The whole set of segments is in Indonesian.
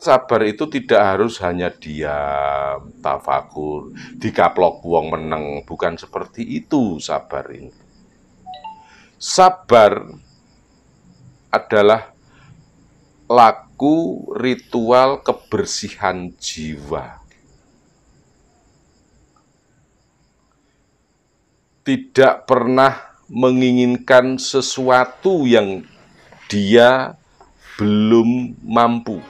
sabar itu tidak harus hanya diam, tafakur, dikaplok wong meneng, bukan seperti itu sabar ini. Sabar adalah laku ritual kebersihan jiwa. Tidak pernah menginginkan sesuatu yang dia belum mampu.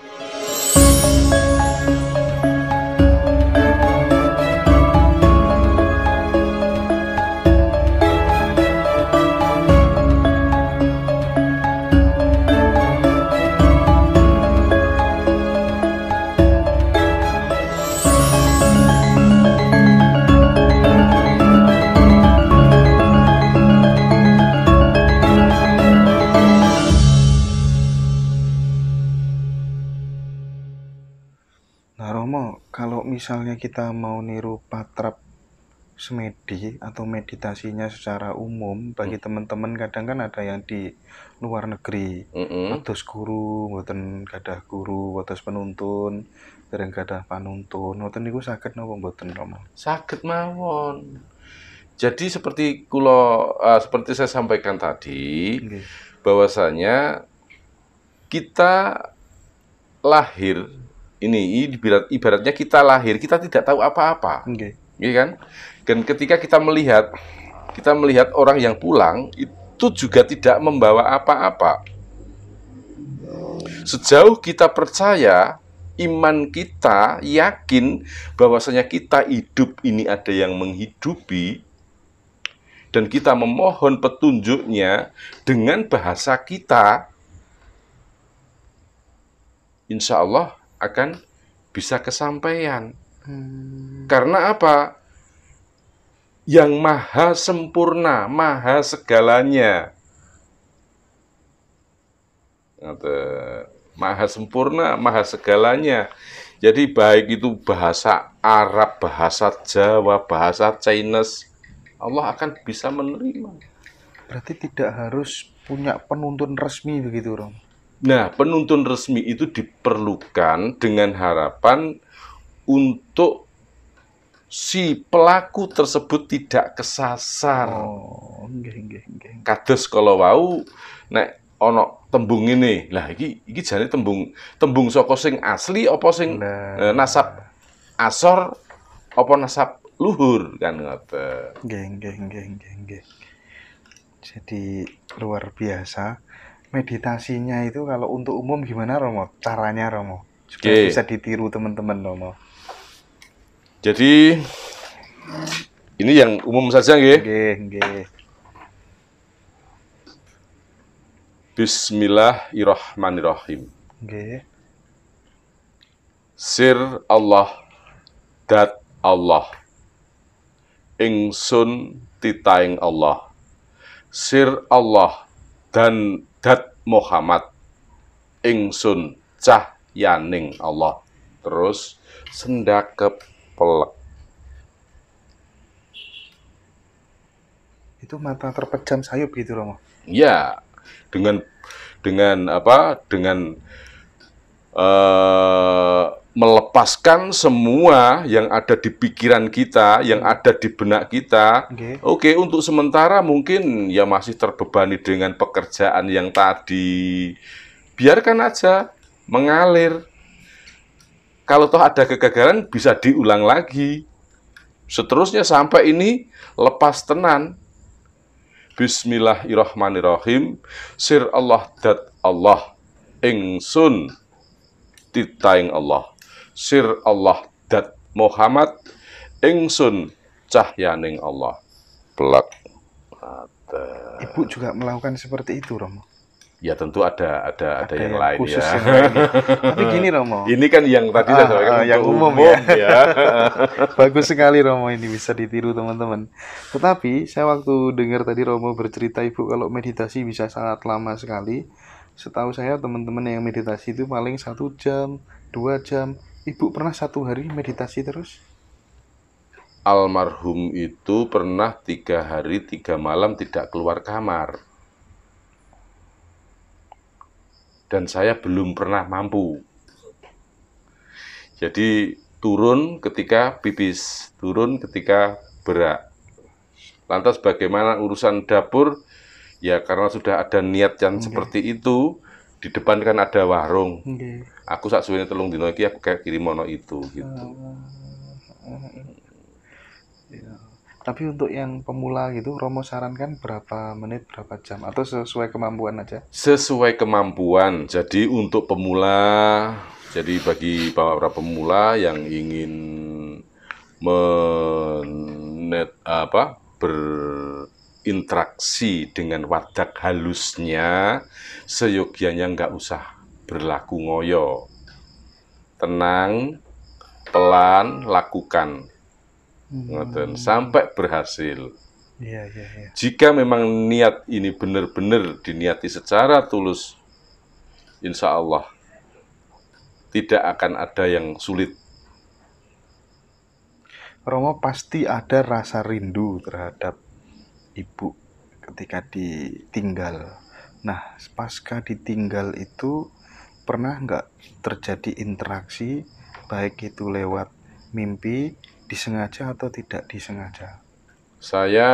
misalnya kita mau niru patrap semedi atau meditasinya secara umum bagi mm. teman-teman kadang kan ada yang di luar negeri wetus mm -hmm. guru mboten gadah guru atas penuntun dereng gadah panuntun mboten niku sakit napa mboten Romo sakit mawon jadi seperti kulo uh, seperti saya sampaikan tadi okay. bahwasanya kita lahir ini ibarat ibaratnya kita lahir kita tidak tahu apa-apa okay. ya kan dan ketika kita melihat kita melihat orang yang pulang itu juga tidak membawa apa-apa sejauh kita percaya iman kita yakin bahwasanya kita hidup ini ada yang menghidupi dan kita memohon petunjuknya dengan bahasa kita insya Allah akan bisa kesampaian. Hmm. Karena apa? Yang maha sempurna, maha segalanya. Maha sempurna, maha segalanya. Jadi baik itu bahasa Arab, bahasa Jawa, bahasa Chinese, Allah akan bisa menerima. Berarti tidak harus punya penuntun resmi begitu, Rom? Nah, penuntun resmi itu diperlukan dengan harapan untuk si pelaku tersebut tidak kesasar. Oh, geng geng enggak. Kados kalau wau nek ana tembung ini, lah iki iki jane tembung tembung sokosing asli apa sing nah. eh, nasab asor apa nasab luhur kan ngoten. Geng geng geng geng geng. Jadi luar biasa meditasinya itu kalau untuk umum gimana Romo? Caranya Romo? Supaya okay. bisa ditiru teman-teman Romo. Jadi ini yang umum saja nggih. Nggih, nggih. Bismillahirrahmanirrahim. Nggih. Sir Allah dat Allah. Ingsun titaing Allah. Sir Allah dan dat Muhammad ingsun Yaning Allah terus sendakep pelek itu mata terpejam sayup gitu loh. Iya, dengan dengan apa? Dengan Eh, melepaskan semua yang ada di pikiran kita, yang ada di benak kita. Oke, okay. okay, untuk sementara mungkin ya masih terbebani dengan pekerjaan yang tadi. Biarkan aja mengalir. Kalau toh ada kegagalan bisa diulang lagi. Seterusnya sampai ini lepas tenan. Bismillahirrahmanirrahim. Sir Allah dat Allah. Ingsun titaing Allah sir Allah dat Muhammad ingsun cahyaning Allah pelak Ibu juga melakukan seperti itu Romo Ya tentu ada ada ada, ada yang, yang lain khusus ya. Yang lain. Ya. Tapi gini Romo. Ini kan yang tadi ah, saya sampaikan ah, yang umum, umum ya. ya. Bagus sekali Romo ini bisa ditiru teman-teman. Tetapi saya waktu dengar tadi Romo bercerita Ibu kalau meditasi bisa sangat lama sekali setahu saya teman-teman yang meditasi itu paling satu jam dua jam ibu pernah satu hari meditasi terus almarhum itu pernah tiga hari tiga malam tidak keluar kamar dan saya belum pernah mampu jadi turun ketika pipis turun ketika berak lantas bagaimana urusan dapur ya karena sudah ada niat yang okay. seperti itu di depan kan ada warung okay. aku saat suwene telung dino iki aku kayak kirim mono itu gitu ya. tapi untuk yang pemula gitu Romo sarankan berapa menit berapa jam atau sesuai kemampuan aja sesuai kemampuan jadi untuk pemula jadi bagi para pemula yang ingin menet apa ber interaksi dengan wadah halusnya, seyogianya nggak usah berlaku ngoyo. Tenang, pelan, lakukan. Hmm. Sampai berhasil. Ya, ya, ya. Jika memang niat ini benar-benar diniati secara tulus, insya Allah tidak akan ada yang sulit. Romo pasti ada rasa rindu terhadap ibu ketika ditinggal. Nah, pasca ditinggal itu pernah nggak terjadi interaksi baik itu lewat mimpi disengaja atau tidak disengaja? Saya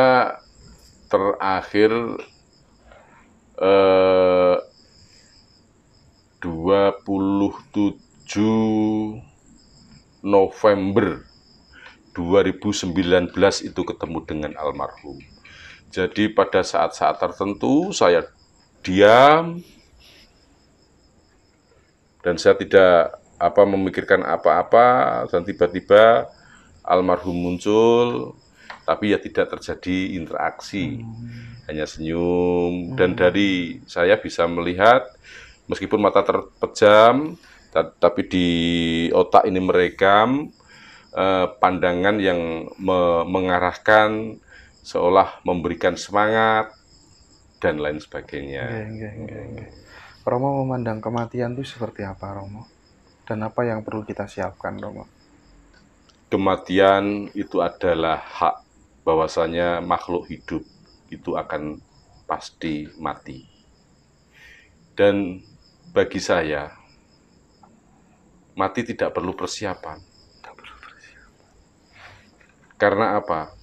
terakhir eh, 27 November 2019 itu ketemu dengan almarhum. Jadi pada saat-saat tertentu saya diam dan saya tidak apa memikirkan apa-apa dan tiba-tiba almarhum muncul tapi ya tidak terjadi interaksi hmm. hanya senyum hmm. dan dari saya bisa melihat meskipun mata terpejam tapi di otak ini merekam eh, pandangan yang me mengarahkan seolah memberikan semangat dan lain sebagainya. Enggak, enggak, enggak, Romo memandang kematian itu seperti apa Romo? Dan apa yang perlu kita siapkan Romo? Kematian itu adalah hak bahwasanya makhluk hidup itu akan pasti mati. Dan bagi saya mati tidak perlu persiapan. Tidak perlu persiapan. Karena apa?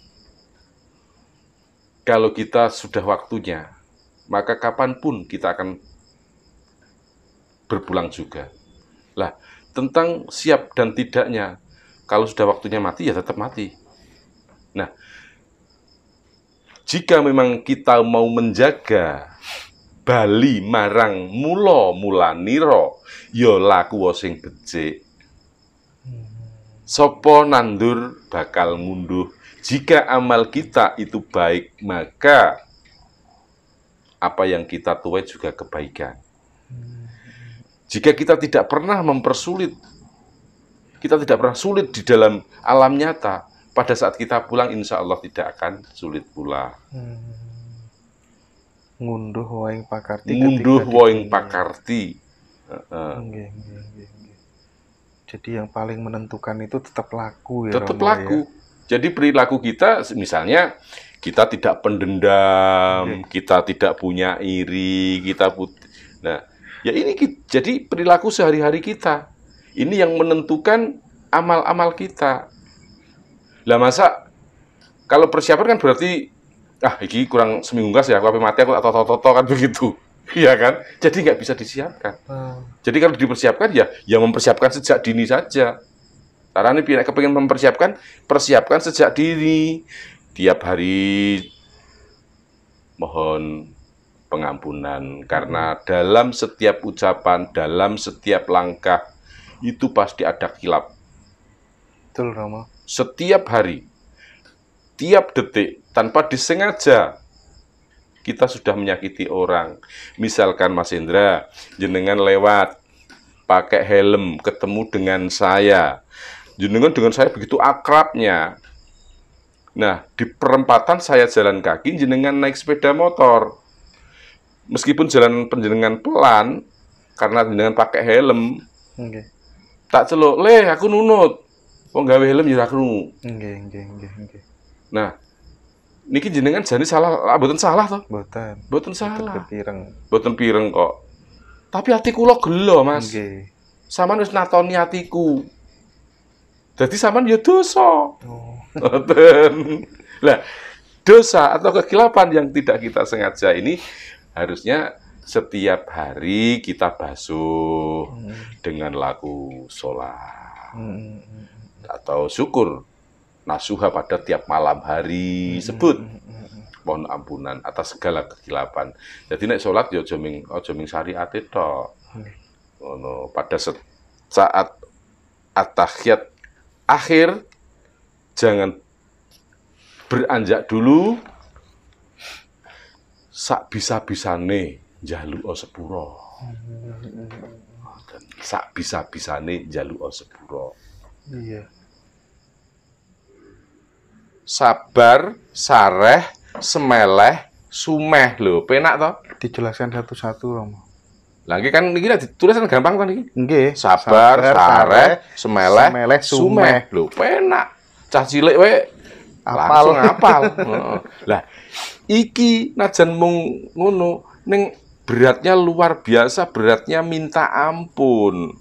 kalau kita sudah waktunya, maka kapanpun kita akan berpulang juga. Lah, tentang siap dan tidaknya, kalau sudah waktunya mati ya tetap mati. Nah, jika memang kita mau menjaga Bali marang mulo mula niro, yo ya laku sing becik. Hmm. Sopo nandur bakal ngunduh jika amal kita itu baik, maka apa yang kita tuai juga kebaikan. Jika kita tidak pernah mempersulit, kita tidak pernah sulit di dalam alam nyata, pada saat kita pulang insya Allah tidak akan sulit pula. Hmm. Ngunduh woing pakarti. Ngunduh woing pakarti. Jadi yang paling menentukan itu tetap laku ya. Tetap ya. laku. Jadi perilaku kita misalnya kita tidak pendendam, hmm. kita tidak punya iri, kita put Nah, ya ini jadi perilaku sehari-hari kita. Ini yang menentukan amal-amal kita. Lah masa kalau persiapan kan berarti ah ini kurang seminggu gas ya, aku apa mati aku atau toto kan begitu. Iya kan? Jadi nggak bisa disiapkan. Hmm. Jadi kalau dipersiapkan ya ya mempersiapkan sejak dini saja. Karena ini pihak kepingin mempersiapkan, persiapkan sejak diri. Tiap hari mohon pengampunan karena dalam setiap ucapan, dalam setiap langkah itu pasti ada kilap. Betul, Rama. Setiap hari, tiap detik tanpa disengaja kita sudah menyakiti orang. Misalkan Mas Indra jenengan lewat pakai helm ketemu dengan saya jenengan dengan saya begitu akrabnya. Nah, di perempatan saya jalan kaki, jenengan naik sepeda motor. Meskipun jalan penjenengan pelan, karena jenengan pakai helm, okay. tak celok, leh aku nunut. oh gak gawe helm ya aku okay, okay, Nah, niki jenengan jadi salah, ah, buatan salah tuh, Buatan. Boten salah. Boten pireng. Boten pireng kok. Tapi hatiku lo gelo, Mas. Okay. Sama harus natoni niatiku. Jadi sampean ya dosa. Oh. lah, dosa atau kekilapan yang tidak kita sengaja ini harusnya setiap hari kita basuh hmm. dengan laku sholat hmm, hmm, hmm. atau syukur nasuha pada tiap malam hari hmm. sebut hmm, mohon ampunan atas segala kekilapan. Jadi nek sholat yo ya ojo ming ojo ming syariat itu. Hmm. Oh, no. pada saat atahiyat akhir jangan beranjak dulu sak bisa-bisane njaluk sepuro. Sak bisa-bisane jalu sepuro. Iya. Sabar, sareh, semeleh, sumeh lo. penak toh? Dijelaskan satu-satu, Romo. Lagi kan ini ditulis kan gampang kan ini. Nggih, sabar, sabar sare, semeleh, semeleh, sumeh. Lho, penak. Cah cilik we apal. langsung apal. Lah, iki najan mung ngono ning beratnya luar biasa, beratnya minta ampun.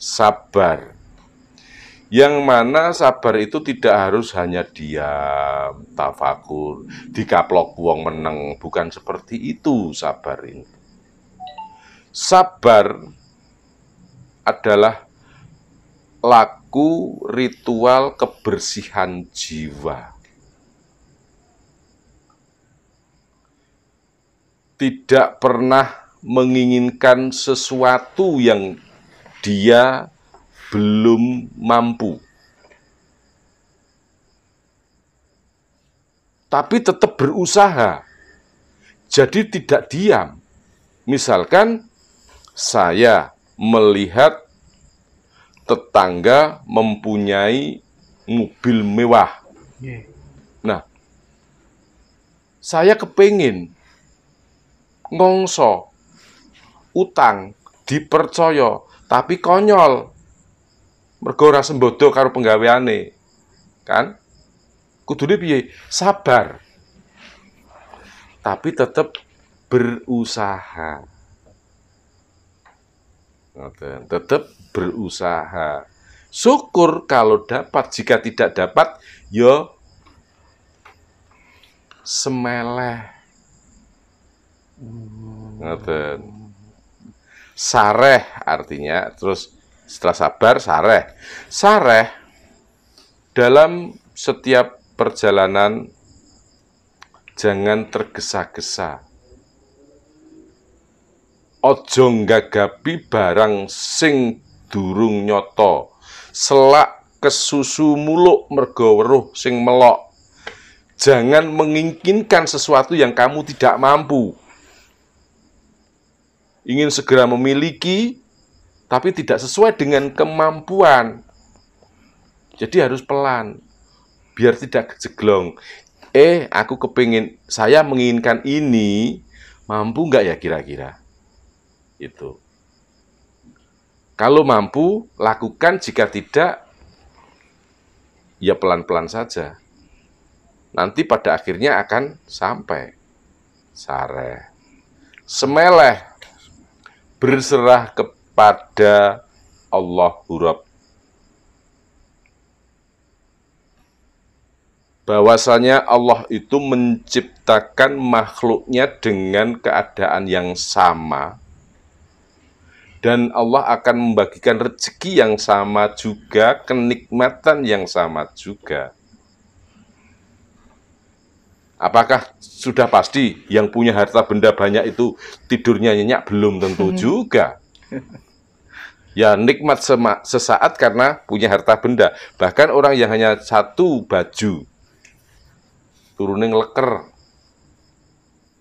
Sabar. Yang mana sabar itu tidak harus hanya diam, tafakur, dikaplok wong meneng, bukan seperti itu sabar ini. Sabar adalah laku ritual kebersihan jiwa. Tidak pernah menginginkan sesuatu yang dia belum mampu. Tapi tetap berusaha. Jadi tidak diam. Misalkan saya melihat tetangga mempunyai mobil mewah. Iya. Nah, saya kepingin ngongso utang dipercaya tapi konyol mergora sembodo karo penggaweane kan kudune piye sabar tapi tetap berusaha Ngoten. Tetap berusaha. Syukur kalau dapat, jika tidak dapat, yo ya semeleh. Ngoten. Sareh artinya, terus setelah sabar, sareh. Sareh dalam setiap perjalanan jangan tergesa-gesa aja nggagapi barang sing durung nyoto, selak kesusu muluk mergo sing melok jangan menginginkan sesuatu yang kamu tidak mampu ingin segera memiliki tapi tidak sesuai dengan kemampuan jadi harus pelan biar tidak kejeglong eh aku kepingin saya menginginkan ini mampu nggak ya kira-kira itu. Kalau mampu, lakukan. Jika tidak, ya pelan-pelan saja. Nanti pada akhirnya akan sampai. Sare. Semeleh. Berserah kepada Allah Hurab. bahwasanya Allah itu menciptakan makhluknya dengan keadaan yang sama dan Allah akan membagikan rezeki yang sama juga, kenikmatan yang sama juga. Apakah sudah pasti yang punya harta benda banyak itu tidurnya nyenyak? Belum tentu mhm. juga. Ya nikmat sesaat karena punya harta benda. Bahkan orang yang hanya satu baju, turunin leker.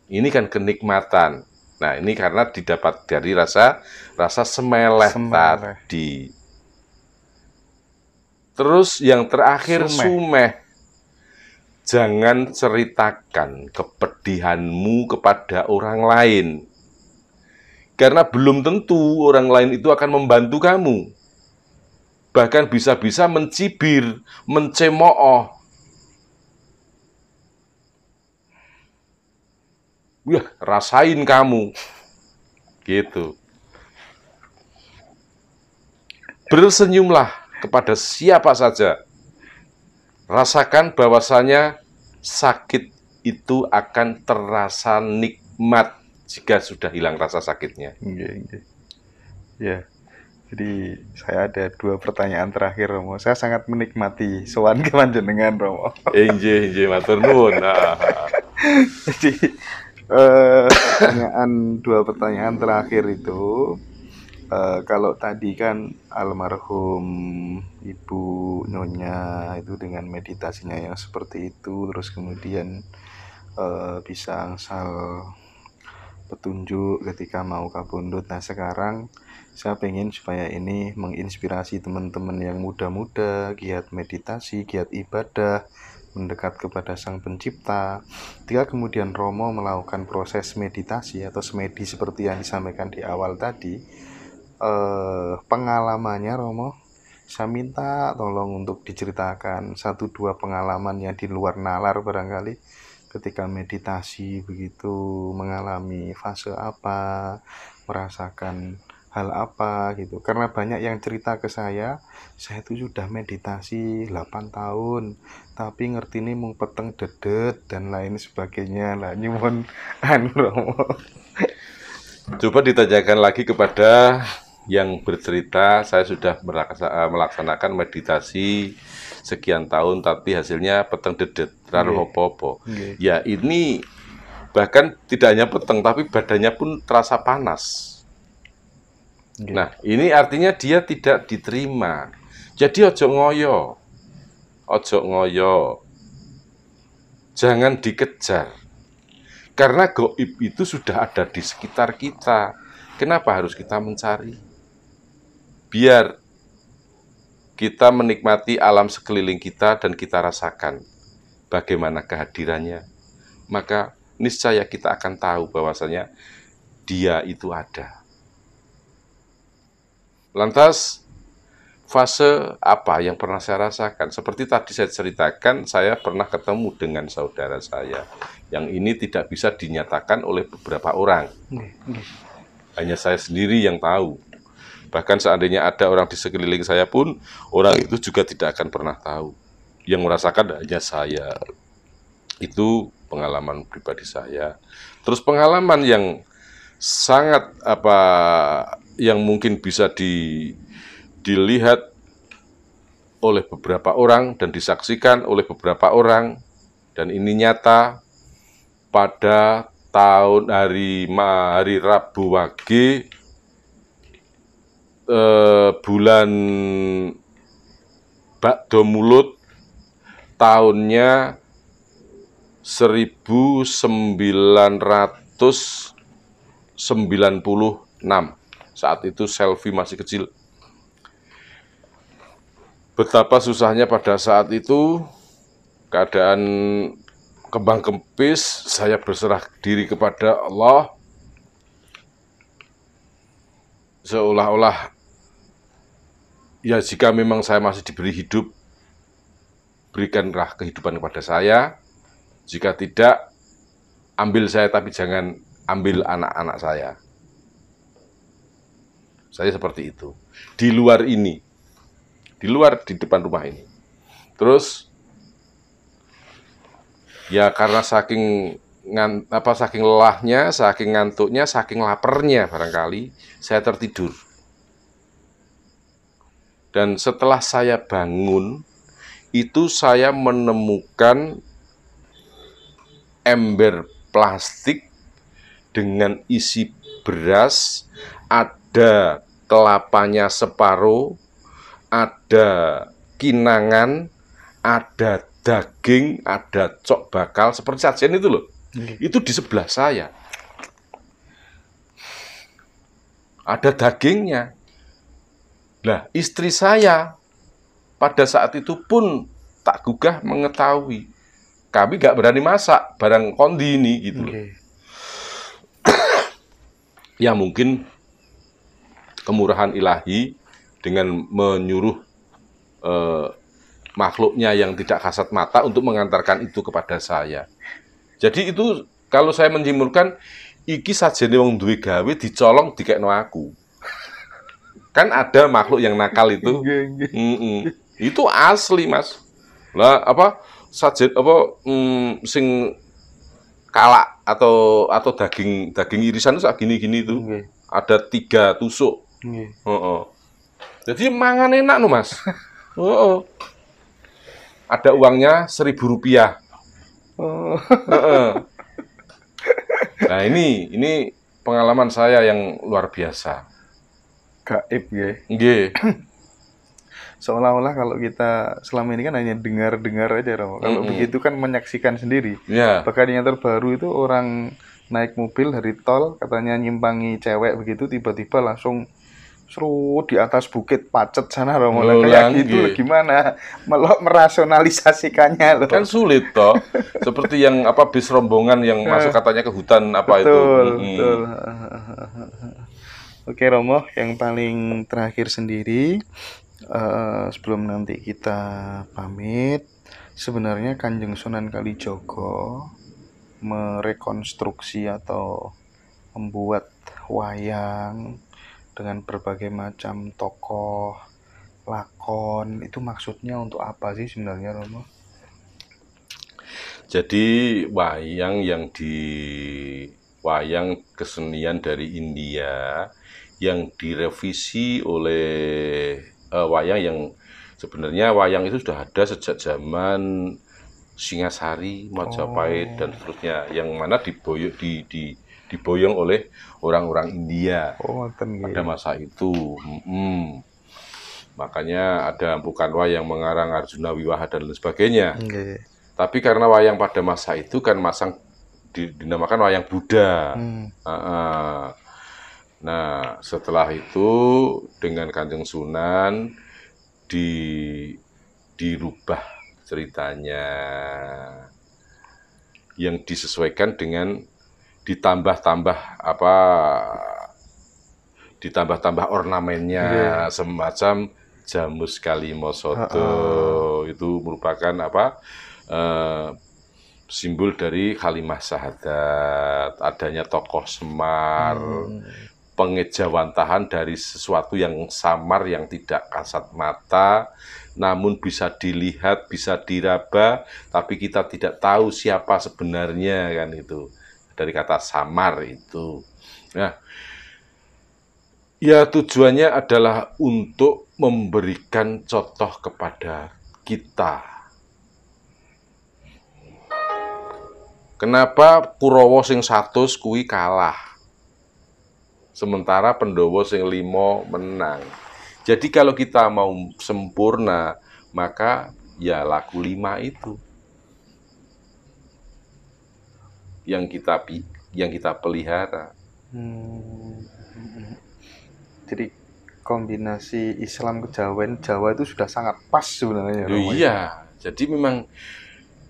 Ini kan kenikmatan. Nah, ini karena didapat dari rasa rasa semeleh, semeleh. tadi. Terus yang terakhir sumeh. sumeh. Jangan ceritakan kepedihanmu kepada orang lain. Karena belum tentu orang lain itu akan membantu kamu. Bahkan bisa-bisa mencibir, mencemooh, Wah, ya, rasain kamu. Gitu. Bersenyumlah kepada siapa saja. Rasakan bahwasanya sakit itu akan terasa nikmat jika sudah hilang rasa sakitnya. Iya, iya. Ya. Jadi saya ada dua pertanyaan terakhir Romo. Saya sangat menikmati sowan dengan Romo. Injih, injih matur nuwun. Ah, ah, ah. Jadi Eh, pertanyaan dua pertanyaan terakhir itu uh, kalau tadi kan almarhum ibu nyonya itu dengan meditasinya yang seperti itu terus kemudian uh, bisa angsal petunjuk ketika mau kabundut nah sekarang saya pengen supaya ini menginspirasi teman-teman yang muda-muda giat meditasi giat ibadah mendekat kepada Sang Pencipta. Ketika kemudian Romo melakukan proses meditasi atau semedi seperti yang disampaikan di awal tadi, eh, pengalamannya Romo, saya minta tolong untuk diceritakan satu dua pengalaman yang di luar nalar barangkali ketika meditasi begitu mengalami fase apa merasakan hal apa gitu karena banyak yang cerita ke saya saya itu sudah meditasi 8 tahun tapi ngerti ini mung peteng dedet dan lain sebagainya lah nyuwun anu coba ditanyakan lagi kepada yang bercerita saya sudah eh, melaksanakan meditasi sekian tahun tapi hasilnya peteng dedet terlalu okay. opo ya ini bahkan tidak hanya peteng tapi badannya pun terasa panas Okay. Nah, ini artinya dia tidak diterima. Jadi ojo ngoyo. Ojo ngoyo. Jangan dikejar. Karena goib itu sudah ada di sekitar kita. Kenapa harus kita mencari? Biar kita menikmati alam sekeliling kita dan kita rasakan bagaimana kehadirannya. Maka niscaya kita akan tahu bahwasanya dia itu ada. Lantas, fase apa yang pernah saya rasakan? Seperti tadi saya ceritakan, saya pernah ketemu dengan saudara saya. Yang ini tidak bisa dinyatakan oleh beberapa orang. Hanya saya sendiri yang tahu. Bahkan seandainya ada orang di sekeliling saya pun, orang itu juga tidak akan pernah tahu. Yang merasakan hanya saya. Itu pengalaman pribadi saya. Terus pengalaman yang sangat apa yang mungkin bisa di, dilihat oleh beberapa orang dan disaksikan oleh beberapa orang dan ini nyata pada tahun hari hari Rabu Wage eh, bulan Bakdo Mulut tahunnya 1996 saat itu selfie masih kecil. Betapa susahnya pada saat itu keadaan kembang kempis, saya berserah diri kepada Allah seolah-olah ya jika memang saya masih diberi hidup berikanlah kehidupan kepada saya jika tidak ambil saya tapi jangan ambil anak-anak saya saya seperti itu. Di luar ini. Di luar di depan rumah ini. Terus ya karena saking ngan, apa saking lelahnya, saking ngantuknya, saking laparnya barangkali saya tertidur. Dan setelah saya bangun, itu saya menemukan ember plastik dengan isi beras atau ada kelapanya separuh, ada kinangan, ada daging, ada cok bakal seperti sajian itu loh. Hmm. Itu di sebelah saya. Ada dagingnya. Nah, istri saya pada saat itu pun tak gugah mengetahui. Kami gak berani masak barang kondi ini gitu. Okay. ya mungkin kemurahan ilahi dengan menyuruh eh, makhluknya yang tidak kasat mata untuk mengantarkan itu kepada saya. Jadi itu kalau saya menjimurkan iki saja nih wong duwe gawe dicolong dikekno aku. kan ada makhluk yang nakal itu. mm -mm. Itu asli, Mas. Lah apa sajen apa mm, sing kalak atau atau daging daging irisan itu gini-gini itu. Ada tiga tusuk Nggih. Oh, oh. Jadi mangan enak no Mas. Heeh. oh, Ada uangnya seribu rupiah. Oh. nah ini ini pengalaman saya yang luar biasa. Gaib ya. Nggih. Seolah-olah kalau kita selama ini kan hanya dengar-dengar aja Romo. Kalau mm -hmm. begitu kan menyaksikan sendiri. Yeah. Iya. Bahkan yang terbaru itu orang naik mobil dari tol katanya nyimpangi cewek begitu tiba-tiba langsung seru di atas bukit pacet sana loh mulai kayak gitu loh, gimana melok merasionalisasikannya loh kan sulit toh seperti yang apa bis rombongan yang eh. masuk katanya ke hutan apa betul, itu hmm. betul. Oke Romo, yang paling terakhir sendiri uh, sebelum nanti kita pamit, sebenarnya Kanjeng Sunan Kalijogo merekonstruksi atau membuat wayang dengan berbagai macam tokoh lakon itu maksudnya untuk apa sih sebenarnya Romo? Jadi wayang yang di wayang kesenian dari India yang direvisi oleh uh, wayang yang sebenarnya wayang itu sudah ada sejak zaman Singasari, Majapahit oh. dan seterusnya yang mana diboyok di, di diboyong oleh orang-orang India oh, pada masa itu. Hmm. Makanya ada bukan wayang mengarang Arjuna Wiwaha dan lain sebagainya. Okay. Iya, iya. Tapi karena wayang pada masa itu kan masang dinamakan wayang Buddha. Hmm. Uh -uh. Nah, setelah itu dengan Kanjeng Sunan di dirubah ceritanya yang disesuaikan dengan ditambah-tambah apa ditambah-tambah ornamennya yeah. semacam jamus kalimosoto uh -uh. itu merupakan apa uh, simbol dari kalimah sahadat adanya tokoh semar hmm. pengejawantahan dari sesuatu yang samar yang tidak kasat mata namun bisa dilihat bisa diraba tapi kita tidak tahu siapa sebenarnya kan itu dari kata samar itu. Nah, ya tujuannya adalah untuk memberikan contoh kepada kita. Kenapa Kurowo sing satu kui kalah? Sementara Pendowo sing limo menang. Jadi kalau kita mau sempurna, maka ya laku lima itu. yang kita yang kita pelihara. Hmm. Jadi kombinasi Islam ke Jawa itu sudah sangat pas sebenarnya. Oh, iya, jadi memang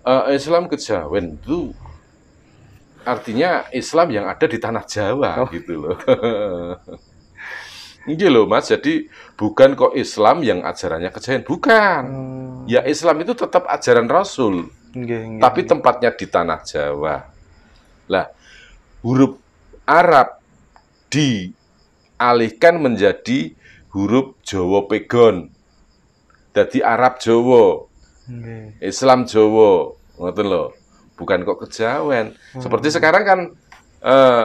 uh, Islam Jawa itu artinya Islam yang ada di tanah Jawa oh. gitu loh. Ini loh mas, jadi bukan kok Islam yang ajarannya kejawen, bukan. Hmm. Ya Islam itu tetap ajaran Rasul, tapi tempatnya di tanah Jawa. Lah, huruf Arab dialihkan menjadi huruf Jawa Pegon. Jadi Arab Jawa. Okay. Islam Jawa, Ngerti loh. Bukan kok kejawen. Hmm. Seperti sekarang kan uh,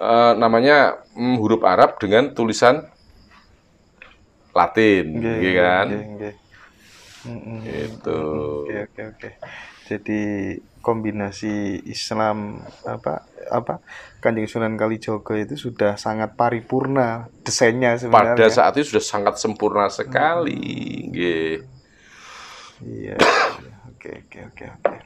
uh, namanya um, huruf Arab dengan tulisan Latin, okay, gitu kan? Okay, Mm -hmm. Gitu. Oke, okay, oke, okay, Okay jadi kombinasi Islam apa apa Kanjeng Sunan Kalijogo itu sudah sangat paripurna desainnya sebenarnya. Pada saat itu sudah sangat sempurna sekali. Nggih. Hmm. Iya. Oke, oke, oke, oke.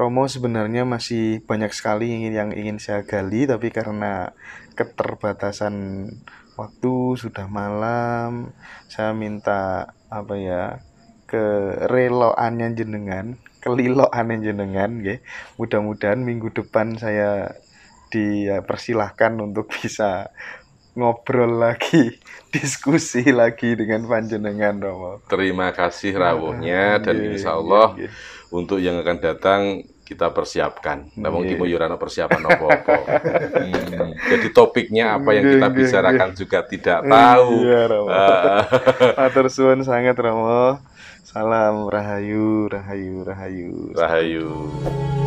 Romo sebenarnya masih banyak sekali yang ingin yang ingin saya gali tapi karena keterbatasan waktu sudah malam saya minta apa ya kereloannya jenengan kelilok aneh jenengan ya Mudah-mudahan minggu depan saya dipersilahkan untuk bisa ngobrol lagi, diskusi lagi dengan panjenengan Romo. Terima kasih rawuhnya ah, dan insya Allah yeah, yeah. untuk yang akan datang kita persiapkan. Nah, mungkin yeah. persiapan apa-apa. hmm. Jadi topiknya apa yang kita bicarakan juga tidak tahu. Iya, Romo. Uh. sangat Romo. Salam Rahayu, Rahayu, Rahayu. Rahayu.